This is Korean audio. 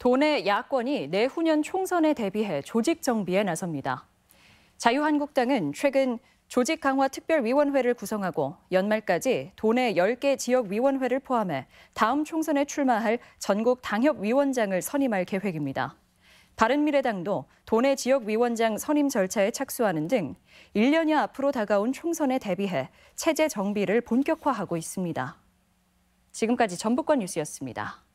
도내 야권이 내후년 총선에 대비해 조직 정비에 나섭니다. 자유한국당은 최근 조직 강화 특별위원회를 구성하고 연말까지 도내 10개 지역위원회를 포함해 다음 총선에 출마할 전국 당협위원장을 선임할 계획입니다. 바른미래당도 도내 지역위원장 선임 절차에 착수하는 등 1년여 앞으로 다가온 총선에 대비해 체제 정비를 본격화하고 있습니다. 지금까지 전북권 뉴스였습니다.